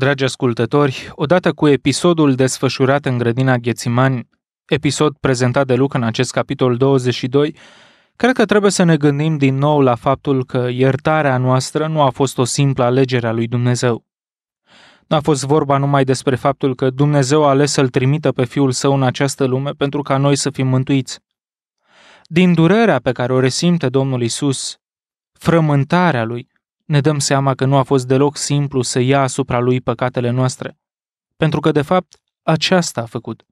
Dragi ascultători, odată cu episodul desfășurat în grădina Ghețimani, episod prezentat de Luc în acest capitol 22, cred că trebuie să ne gândim din nou la faptul că iertarea noastră nu a fost o simplă alegere a lui Dumnezeu. Nu a fost vorba numai despre faptul că Dumnezeu a ales să-L trimită pe Fiul Său în această lume pentru ca noi să fim mântuiți. Din durerea pe care o resimte Domnul Isus, frământarea Lui, ne dăm seama că nu a fost deloc simplu să ia asupra lui păcatele noastre, pentru că, de fapt, aceasta a făcut.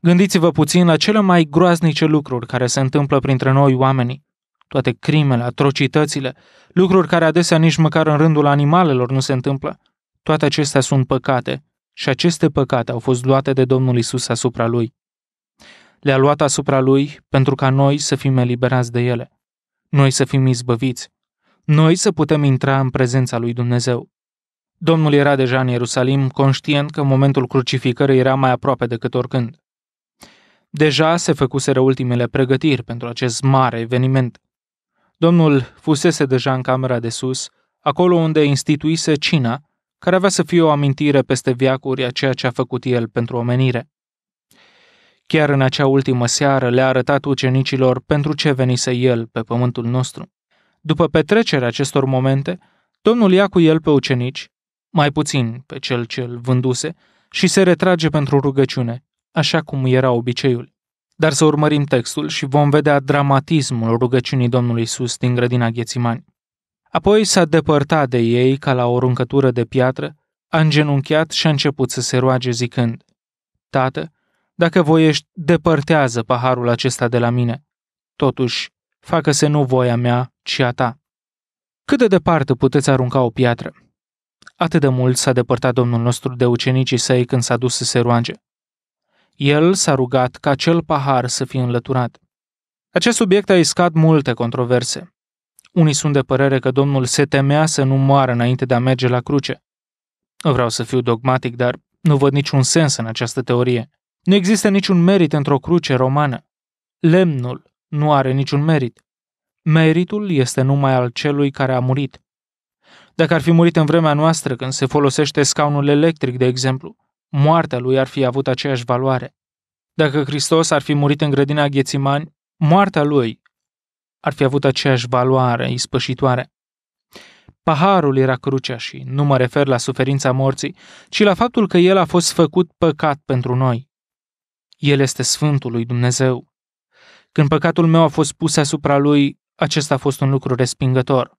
Gândiți-vă puțin la cele mai groaznice lucruri care se întâmplă printre noi oamenii. Toate crimele, atrocitățile, lucruri care adesea nici măcar în rândul animalelor nu se întâmplă. Toate acestea sunt păcate și aceste păcate au fost luate de Domnul Isus asupra lui. Le-a luat asupra lui pentru ca noi să fim eliberați de ele, noi să fim izbăviți noi să putem intra în prezența lui Dumnezeu. Domnul era deja în Ierusalim, conștient că momentul crucificării era mai aproape decât oricând. Deja se făcuseră ultimele pregătiri pentru acest mare eveniment. Domnul fusese deja în camera de sus, acolo unde instituise cina, care avea să fie o amintire peste viacuri a ceea ce a făcut el pentru omenire. Chiar în acea ultimă seară le-a arătat ucenicilor pentru ce venise el pe pământul nostru. După petrecerea acestor momente, Domnul ia cu el pe ucenici, mai puțin pe cel ce îl vânduse, și se retrage pentru rugăciune, așa cum era obiceiul. Dar să urmărim textul și vom vedea dramatismul rugăciunii Domnului Isus din grădina Ghețimani. Apoi s-a depărtat de ei ca la o runcătură de piatră, a îngenunchiat și a început să se roage zicând, Tată, dacă voiești, depărtează paharul acesta de la mine. Totuși, facă-se nu voia mea, ci a ta. Cât de departe puteți arunca o piatră? Atât de mult s-a depărtat Domnul nostru de ucenicii săi când s-a dus să se roage. El s-a rugat ca acel pahar să fie înlăturat. Acest subiect a iscat multe controverse. Unii sunt de părere că Domnul se temea să nu moară înainte de a merge la cruce. Vreau să fiu dogmatic, dar nu văd niciun sens în această teorie. Nu există niciun merit într-o cruce romană. Lemnul, nu are niciun merit. Meritul este numai al celui care a murit. Dacă ar fi murit în vremea noastră când se folosește scaunul electric, de exemplu, moartea lui ar fi avut aceeași valoare. Dacă Hristos ar fi murit în grădina Ghețimani, moartea lui ar fi avut aceeași valoare ispășitoare. Paharul era crucea și nu mă refer la suferința morții, ci la faptul că el a fost făcut păcat pentru noi. El este Sfântul lui Dumnezeu. Când păcatul meu a fost pus asupra lui, acesta a fost un lucru respingător.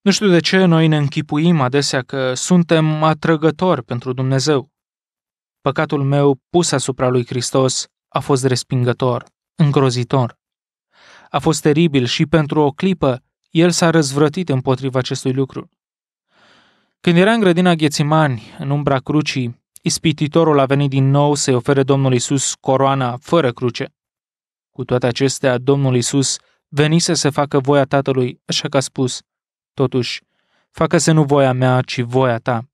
Nu știu de ce noi ne închipuim adesea că suntem atrăgători pentru Dumnezeu. Păcatul meu pus asupra lui Hristos a fost respingător, îngrozitor. A fost teribil și pentru o clipă el s-a răzvrătit împotriva acestui lucru. Când era în grădina Ghețimani, în umbra crucii, ispititorul a venit din nou să-i ofere Domnului Iisus coroana fără cruce. Cu toate acestea, Domnul Isus venise să facă voia Tatălui, așa că a spus, totuși, facă-se nu voia mea, ci voia ta.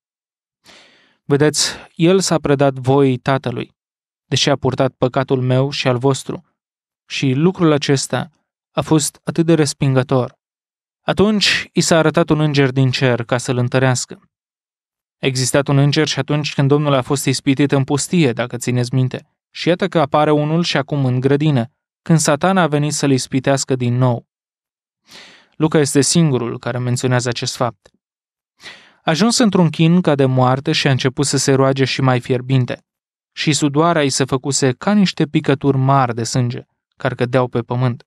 Vedeți, El s-a predat voii Tatălui, deși a purtat păcatul meu și al vostru. Și lucrul acesta a fost atât de respingător. Atunci i s-a arătat un înger din cer ca să-l întărească. A existat un înger și atunci când Domnul a fost ispitit în pustie, dacă țineți minte. Și iată că apare unul și acum în grădină, când Satan a venit să-l ispitească din nou. Luca este singurul care menționează acest fapt. Ajuns într-un chin ca de moarte și a început să se roage și mai fierbinte, și sudoarea îi se făcuse ca niște picături mari de sânge, care cădeau pe pământ.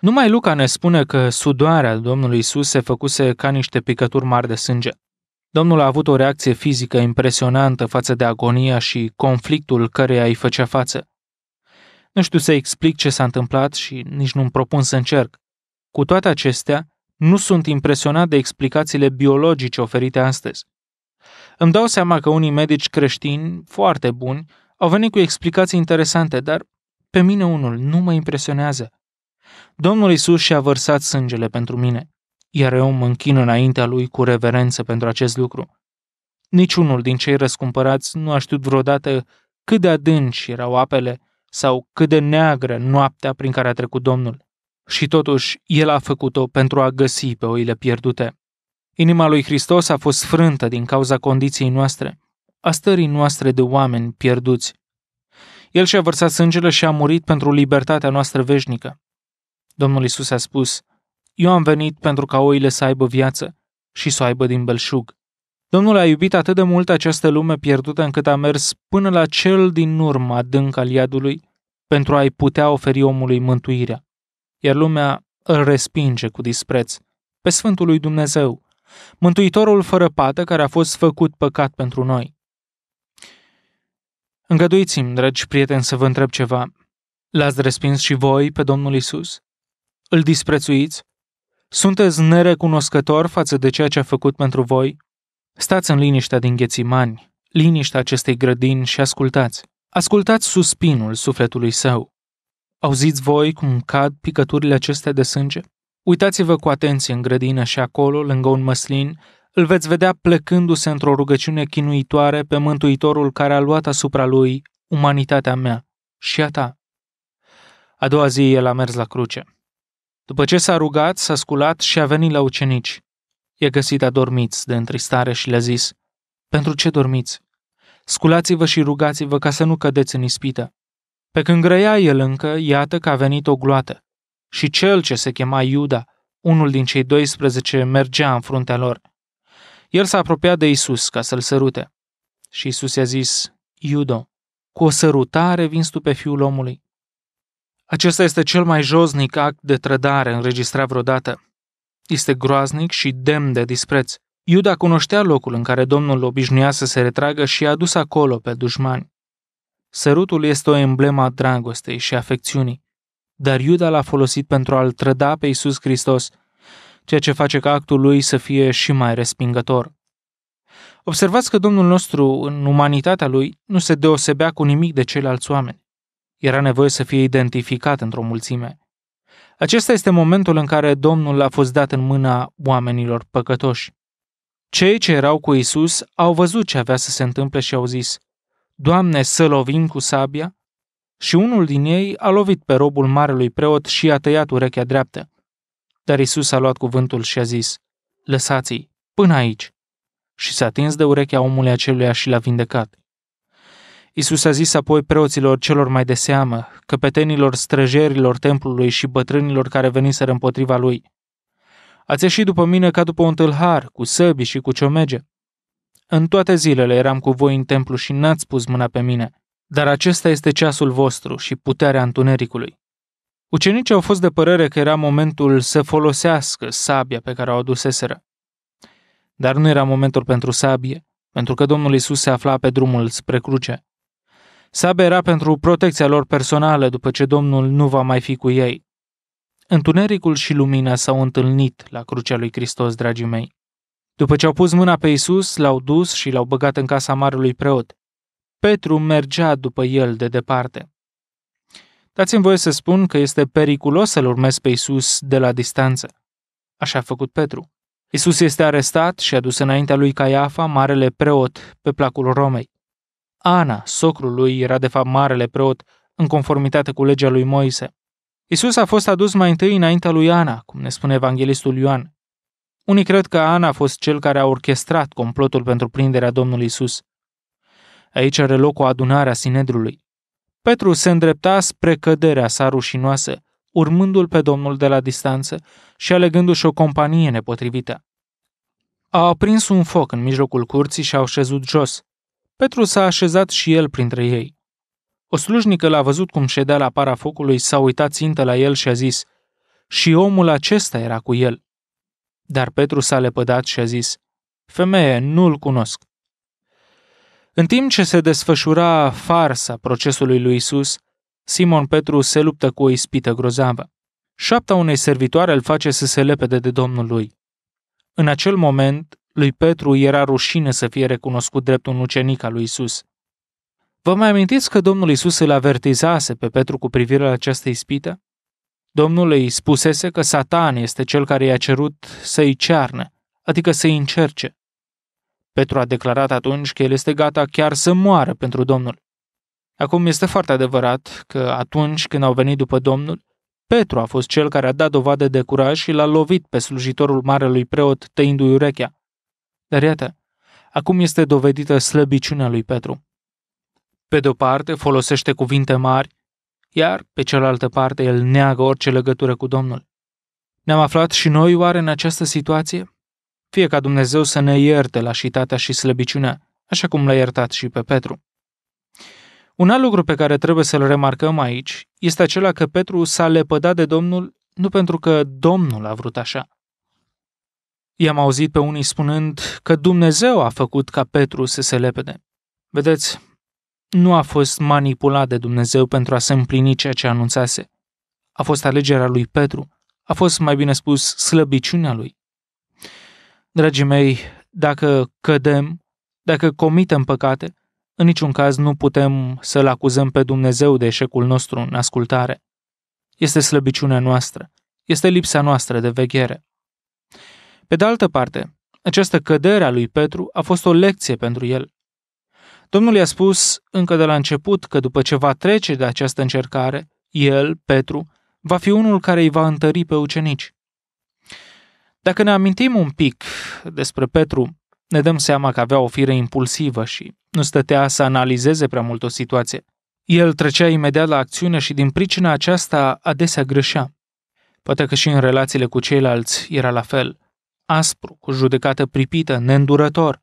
Numai Luca ne spune că sudoarea Domnului Isus se făcuse ca niște picături mari de sânge. Domnul a avut o reacție fizică impresionantă față de agonia și conflictul căreia îi făcea față. Nu știu să explic ce s-a întâmplat și nici nu-mi propun să încerc. Cu toate acestea, nu sunt impresionat de explicațiile biologice oferite astăzi. Îmi dau seama că unii medici creștini, foarte buni, au venit cu explicații interesante, dar pe mine unul nu mă impresionează. Domnul Isus și-a vărsat sângele pentru mine, iar eu mă închin înaintea lui cu reverență pentru acest lucru. Niciunul din cei răscumpărați nu a știut vreodată cât de adânci erau apele sau cât de neagră noaptea prin care a trecut Domnul. Și totuși, el a făcut-o pentru a găsi pe oile pierdute. Inima lui Hristos a fost frântă din cauza condiției noastre, a stării noastre de oameni pierduți. El și-a vărsat sângele și a murit pentru libertatea noastră veșnică. Domnul Isus a spus, Eu am venit pentru ca oile să aibă viață și să o aibă din belșug. Domnul a iubit atât de mult această lume pierdută încât a mers până la cel din urmă adânc al iadului pentru a-i putea oferi omului mântuirea. Iar lumea îl respinge cu dispreț pe Sfântul lui Dumnezeu, Mântuitorul fără pată care a fost făcut păcat pentru noi. Îngăduiți-mi, dragi prieteni, să vă întreb ceva. L-ați respins și voi pe Domnul Isus? Îl disprețuiți? Sunteți nerecunoscători față de ceea ce a făcut pentru voi? Stați în liniștea din ghețimani, liniștea acestei grădini și ascultați. Ascultați suspinul sufletului său. Auziți voi cum cad picăturile acestea de sânge? Uitați-vă cu atenție în grădină și acolo, lângă un măslin, îl veți vedea plecându-se într-o rugăciune chinuitoare pe Mântuitorul care a luat asupra lui umanitatea mea și a ta. A doua zi el a mers la cruce. După ce s-a rugat, s-a sculat și a venit la ucenici i-a găsit adormiți de întristare și le-a zis, Pentru ce dormiți? Sculați-vă și rugați-vă ca să nu cădeți în ispită. Pe când grăia el încă, iată că a venit o gloată. Și cel ce se chema Iuda, unul din cei 12, mergea în fruntea lor. El s-a apropiat de Isus ca să-l sărute. Și Isus i-a zis, Iudo, cu o sărutare vin tu pe fiul omului. Acesta este cel mai josnic act de trădare înregistrat vreodată este groaznic și demn de dispreț. Iuda cunoștea locul în care Domnul obișnuia să se retragă și a dus acolo pe dușmani. Sărutul este o emblemă a dragostei și afecțiunii, dar Iuda l-a folosit pentru a-l trăda pe Isus Hristos, ceea ce face ca actul lui să fie și mai respingător. Observați că Domnul nostru, în umanitatea lui, nu se deosebea cu nimic de ceilalți oameni. Era nevoie să fie identificat într-o mulțime – acesta este momentul în care Domnul a fost dat în mâna oamenilor păcătoși. Cei ce erau cu Isus au văzut ce avea să se întâmple și au zis, Doamne, să lovim cu sabia? Și unul din ei a lovit pe robul marelui preot și a tăiat urechea dreaptă. Dar Isus a luat cuvântul și a zis, Lăsați-i, până aici. Și s-a atins de urechea omului aceluia și l-a vindecat. Isus a zis apoi preoților celor mai de seamă, căpetenilor străjerilor templului și bătrânilor care veniseră împotriva lui. Ați ieșit după mine ca după un tâlhar, cu săbi și cu ciomege. În toate zilele eram cu voi în templu și n-ați pus mâna pe mine, dar acesta este ceasul vostru și puterea întunericului. Ucenicii au fost de părere că era momentul să folosească sabia pe care o aduseseră. Dar nu era momentul pentru sabie, pentru că Domnul Isus se afla pe drumul spre cruce. Sabe era pentru protecția lor personală după ce Domnul nu va mai fi cu ei. Întunericul și lumina s-au întâlnit la crucea lui Hristos, dragii mei. După ce au pus mâna pe Isus, l-au dus și l-au băgat în casa marelui preot. Petru mergea după el de departe. Dați-mi voie să spun că este periculos să-l urmezi pe Isus de la distanță. Așa a făcut Petru. Isus este arestat și adus înaintea lui Caiafa, marele preot, pe placul Romei. Ana, socrul lui, era de fapt marele preot, în conformitate cu legea lui Moise. Isus a fost adus mai întâi înaintea lui Ana, cum ne spune evanghelistul Ioan. Unii cred că Ana a fost cel care a orchestrat complotul pentru prinderea Domnului Isus. Aici are loc o adunare a Sinedrului. Petru se îndrepta spre căderea sa rușinoasă, urmându-l pe Domnul de la distanță și alegându-și o companie nepotrivită. A aprins un foc în mijlocul curții și au șezut jos. Petru s-a așezat și el printre ei. O slujnică l-a văzut cum ședea la para focului, s-a uitat țintă la el și a zis, și omul acesta era cu el. Dar Petru s-a lepădat și a zis, femeie, nu-l cunosc. În timp ce se desfășura farsa procesului lui Isus, Simon Petru se luptă cu o ispită grozavă. Șapta unei servitoare îl face să se lepede de Domnul lui. În acel moment, lui Petru era rușine să fie recunoscut drept un ucenic al lui Isus. Vă mai amintiți că Domnul Isus îl avertizase pe Petru cu privire la această ispită? Domnul îi spusese că Satan este cel care i-a cerut să-i cearnă, adică să-i încerce. Petru a declarat atunci că el este gata chiar să moară pentru Domnul. Acum este foarte adevărat că atunci când au venit după Domnul, Petru a fost cel care a dat dovadă de curaj și l-a lovit pe slujitorul marelui preot tăindu-i urechea. Dar iată, acum este dovedită slăbiciunea lui Petru. Pe de o parte folosește cuvinte mari, iar pe cealaltă parte el neagă orice legătură cu Domnul. Ne-am aflat și noi oare în această situație? Fie ca Dumnezeu să ne ierte lașitatea și slăbiciunea, așa cum l-a iertat și pe Petru. Un alt lucru pe care trebuie să-l remarcăm aici este acela că Petru s-a lepădat de Domnul nu pentru că Domnul a vrut așa, I-am auzit pe unii spunând că Dumnezeu a făcut ca Petru să se lepede. Vedeți, nu a fost manipulat de Dumnezeu pentru a se împlini ceea ce anunțase. A fost alegerea lui Petru, a fost, mai bine spus, slăbiciunea lui. Dragii mei, dacă cădem, dacă comitem păcate, în niciun caz nu putem să-L acuzăm pe Dumnezeu de eșecul nostru în ascultare. Este slăbiciunea noastră, este lipsa noastră de veghere. Pe de altă parte, această cădere a lui Petru a fost o lecție pentru el. Domnul i-a spus încă de la început că după ce va trece de această încercare, el, Petru, va fi unul care îi va întări pe ucenici. Dacă ne amintim un pic despre Petru, ne dăm seama că avea o fire impulsivă și nu stătea să analizeze prea mult o situație. El trecea imediat la acțiune și din pricina aceasta adesea greșea. Poate că și în relațiile cu ceilalți era la fel aspru, cu judecată pripită, neîndurător.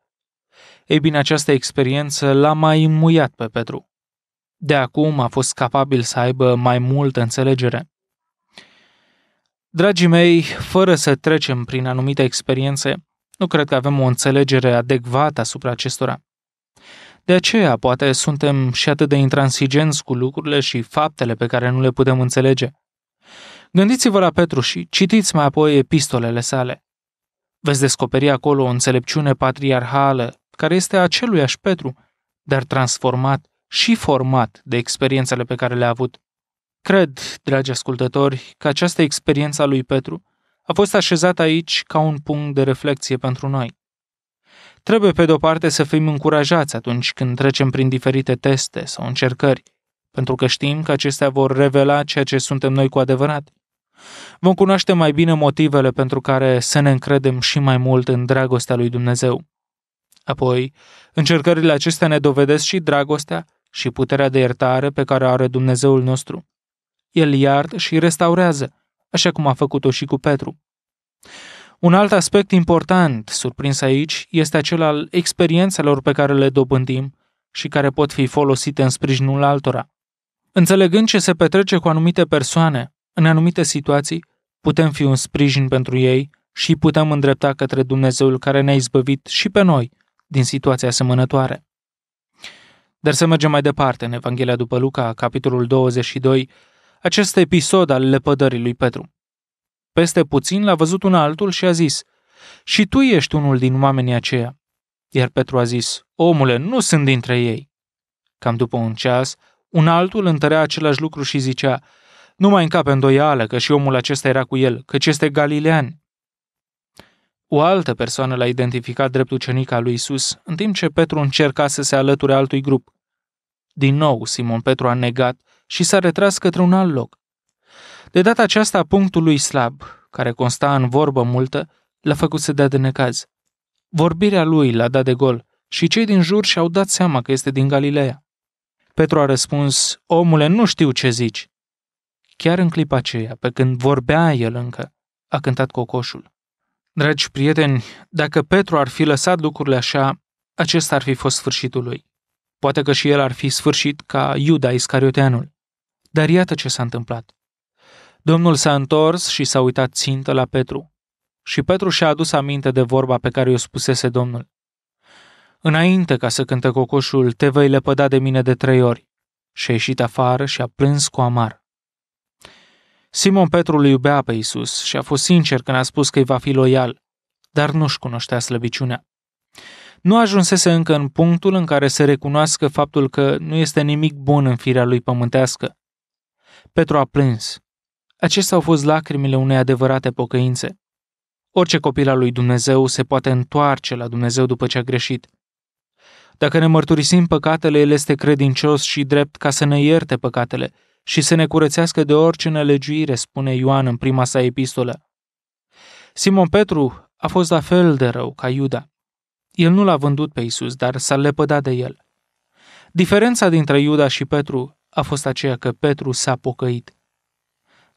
Ei bine, această experiență l-a mai înmuiat pe Petru. De acum a fost capabil să aibă mai multă înțelegere. Dragii mei, fără să trecem prin anumite experiențe, nu cred că avem o înțelegere adecvată asupra acestora. De aceea, poate, suntem și atât de intransigenți cu lucrurile și faptele pe care nu le putem înțelege. Gândiți-vă la Petru și citiți mai apoi epistolele sale. Veți descoperi acolo o înțelepciune patriarhală, care este aceluiași Petru, dar transformat și format de experiențele pe care le-a avut. Cred, dragi ascultători, că această experiență a lui Petru a fost așezată aici ca un punct de reflexie pentru noi. Trebuie, pe de-o parte, să fim încurajați atunci când trecem prin diferite teste sau încercări, pentru că știm că acestea vor revela ceea ce suntem noi cu adevărat – vom cunoaște mai bine motivele pentru care să ne încredem și mai mult în dragostea lui Dumnezeu. Apoi, încercările acestea ne dovedesc și dragostea și puterea de iertare pe care o are Dumnezeul nostru. El iartă și restaurează, așa cum a făcut-o și cu Petru. Un alt aspect important surprins aici este acel al experiențelor pe care le dobândim și care pot fi folosite în sprijinul altora. Înțelegând ce se petrece cu anumite persoane, în anumite situații, putem fi un sprijin pentru ei și putem îndrepta către Dumnezeul care ne-a izbăvit și pe noi din situația asemănătoare. Dar să mergem mai departe în Evanghelia după Luca, capitolul 22, acest episod al lepădării lui Petru. Peste puțin l-a văzut un altul și a zis, Și tu ești unul din oamenii aceia. Iar Petru a zis, Omule, nu sunt dintre ei. Cam după un ceas, un altul întărea același lucru și zicea, nu mai încape îndoială că și omul acesta era cu el, căci este galilean. O altă persoană l-a identificat drept ucenic al lui Isus, în timp ce Petru încerca să se alăture altui grup. Din nou, Simon Petru a negat și s-a retras către un alt loc. De data aceasta, punctul lui slab, care consta în vorbă multă, l-a făcut să dea de necaz. Vorbirea lui l-a dat de gol și cei din jur și-au dat seama că este din Galileea. Petru a răspuns, omule, nu știu ce zici. Chiar în clipa aceea, pe când vorbea el încă, a cântat cocoșul. Dragi prieteni, dacă Petru ar fi lăsat lucrurile așa, acesta ar fi fost sfârșitul lui. Poate că și el ar fi sfârșit ca Iuda Iscarioteanul. Dar iată ce s-a întâmplat. Domnul s-a întors și s-a uitat țintă la Petru. Și Petru și-a adus aminte de vorba pe care o spusese Domnul. Înainte ca să cânte cocoșul, te vei lepăda de mine de trei ori. Și a ieșit afară și a plâns cu amar. Simon Petru îl iubea pe Isus și a fost sincer când a spus că îi va fi loial, dar nu-și cunoștea slăbiciunea. Nu ajunsese încă în punctul în care se recunoască faptul că nu este nimic bun în firea lui pământească. Petru a plâns. Acestea au fost lacrimile unei adevărate pocăințe. Orice copil al lui Dumnezeu se poate întoarce la Dumnezeu după ce a greșit. Dacă ne mărturisim păcatele, El este credincios și drept ca să ne ierte păcatele – și să ne curățească de orice nelegiuire, spune Ioan în prima sa epistolă. Simon Petru a fost la fel de rău ca Iuda. El nu l-a vândut pe Isus, dar s-a lepădat de el. Diferența dintre Iuda și Petru a fost aceea că Petru s-a pocăit.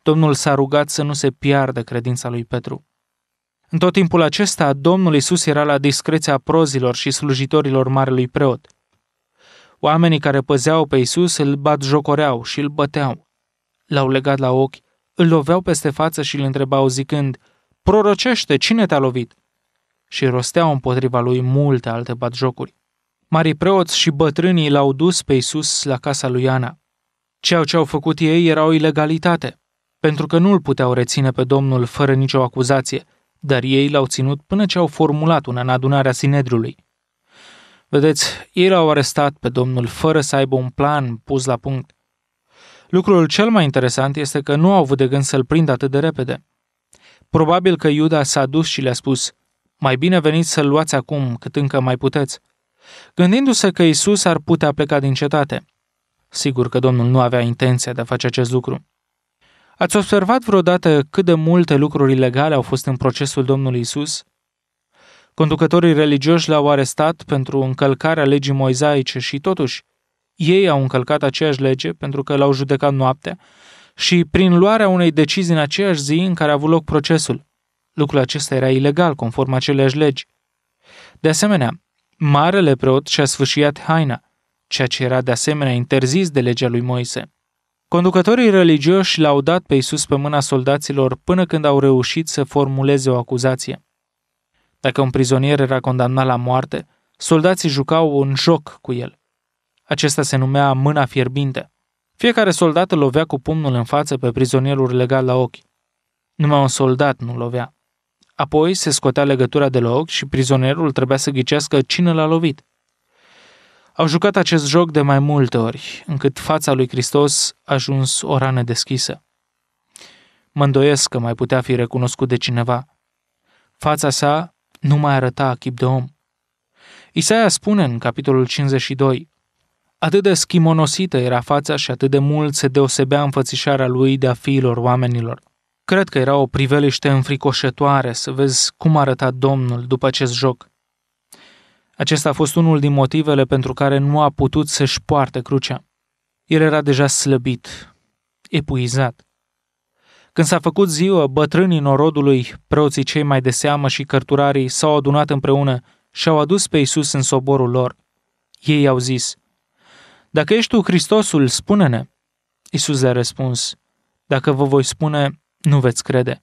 Domnul s-a rugat să nu se piardă credința lui Petru. În tot timpul acesta, Domnul Isus era la discreția prozilor și slujitorilor marelui preot. Oamenii care păzeau pe Isus îl bat jocoreau și îl băteau. L-au legat la ochi, îl loveau peste față și îl întrebau zicând, Prorocește, cine te-a lovit? Și rosteau împotriva lui multe alte batjocuri. Marii preoți și bătrânii l-au dus pe Isus la casa lui Ana. Ceea ce au făcut ei era o ilegalitate, pentru că nu îl puteau reține pe Domnul fără nicio acuzație, dar ei l-au ținut până ce au formulat una în adunarea Sinedriului. Vedeți, ei l-au arestat pe domnul fără să aibă un plan pus la punct. Lucrul cel mai interesant este că nu au avut de gând să-l prindă atât de repede. Probabil că Iuda s-a dus și le-a spus, mai bine veniți să-l luați acum, cât încă mai puteți, gândindu-se că Isus ar putea pleca din cetate. Sigur că Domnul nu avea intenția de a face acest lucru. Ați observat vreodată cât de multe lucruri ilegale au fost în procesul Domnului Isus? Conducătorii religioși l-au arestat pentru încălcarea legii moizaice și totuși ei au încălcat aceeași lege pentru că l-au judecat noaptea și prin luarea unei decizii în aceeași zi în care a avut loc procesul. Lucrul acesta era ilegal conform aceleași legi. De asemenea, marele preot și-a sfâșiat haina, ceea ce era de asemenea interzis de legea lui Moise. Conducătorii religioși l-au dat pe Isus pe mâna soldaților până când au reușit să formuleze o acuzație. Dacă un prizonier era condamnat la moarte, soldații jucau un joc cu el. Acesta se numea mâna fierbinte. Fiecare soldat îl lovea cu pumnul în față pe prizonierul legat la ochi. Numai un soldat nu lovea. Apoi se scotea legătura de la ochi și prizonierul trebuia să ghicească cine l-a lovit. Au jucat acest joc de mai multe ori, încât fața lui Hristos a ajuns o rană deschisă. Mă îndoiesc că mai putea fi recunoscut de cineva. Fața sa nu mai arăta chip de om. Isaia spune în capitolul 52, Atât de schimonosită era fața și atât de mult se deosebea înfățișarea lui de a fiilor oamenilor. Cred că era o priveliște înfricoșătoare să vezi cum arăta Domnul după acest joc. Acesta a fost unul din motivele pentru care nu a putut să-și poarte crucea. El era deja slăbit, epuizat. Când s-a făcut ziua, bătrânii norodului, preoții cei mai de seamă și cărturarii s-au adunat împreună și au adus pe Isus în soborul lor. Ei au zis, Dacă ești tu Hristosul, spune-ne. Isus le-a răspuns, Dacă vă voi spune, nu veți crede.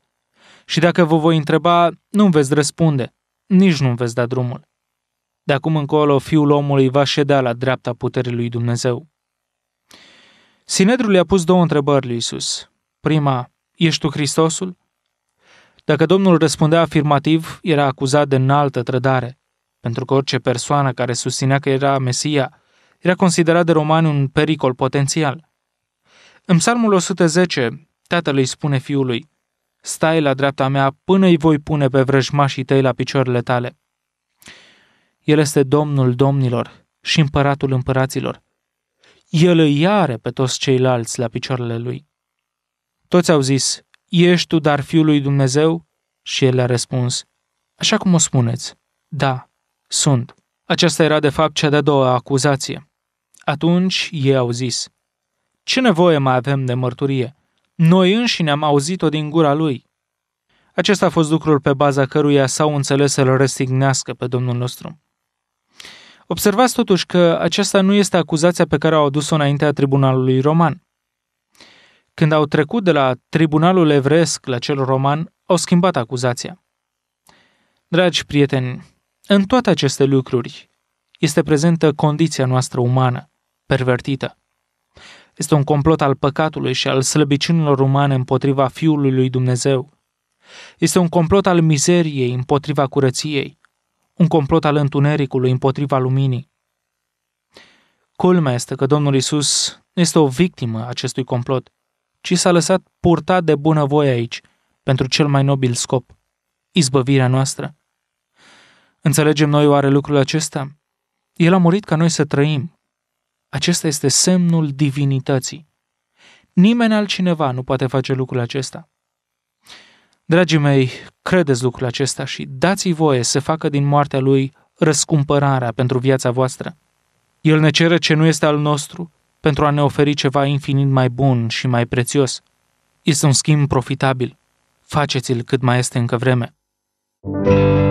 Și dacă vă voi întreba, nu veți răspunde, nici nu veți da drumul. De acum încolo, fiul omului va ședea la dreapta puterii lui Dumnezeu. Sinedrul i-a pus două întrebări lui Isus. Prima, Ești tu Hristosul? Dacă Domnul răspundea afirmativ, era acuzat de înaltă trădare, pentru că orice persoană care susținea că era Mesia era considerat de romani un pericol potențial. În psalmul 110, tatăl îi spune fiului, stai la dreapta mea până îi voi pune pe vrăjmașii tăi la picioarele tale. El este Domnul domnilor și împăratul împăraților. El îi are pe toți ceilalți la picioarele lui. Toți au zis, ești tu dar Fiul lui Dumnezeu? Și el a răspuns, așa cum o spuneți, da, sunt. Aceasta era de fapt cea de-a doua acuzație. Atunci ei au zis, ce nevoie mai avem de mărturie? Noi înșine am auzit-o din gura lui. Acesta a fost lucrul pe baza căruia s-au înțeles să-l răstignească pe Domnul nostru. Observați totuși că aceasta nu este acuzația pe care au adus-o înaintea tribunalului roman. Când au trecut de la tribunalul evresc la cel roman, au schimbat acuzația. Dragi prieteni, în toate aceste lucruri este prezentă condiția noastră umană, pervertită. Este un complot al păcatului și al slăbiciunilor umane împotriva Fiului lui Dumnezeu. Este un complot al mizeriei împotriva curăției, un complot al întunericului împotriva luminii. Culmea este că Domnul Isus este o victimă acestui complot ci s-a lăsat purtat de bunăvoie aici, pentru cel mai nobil scop, izbăvirea noastră. Înțelegem noi oare lucrul acesta? El a murit ca noi să trăim. Acesta este semnul divinității. Nimeni altcineva nu poate face lucrul acesta. Dragii mei, credeți lucrul acesta și dați-i voie să facă din moartea lui răscumpărarea pentru viața voastră. El ne cere ce nu este al nostru pentru a ne oferi ceva infinit mai bun și mai prețios. Este un schimb profitabil. Faceți-l cât mai este încă vreme. thank you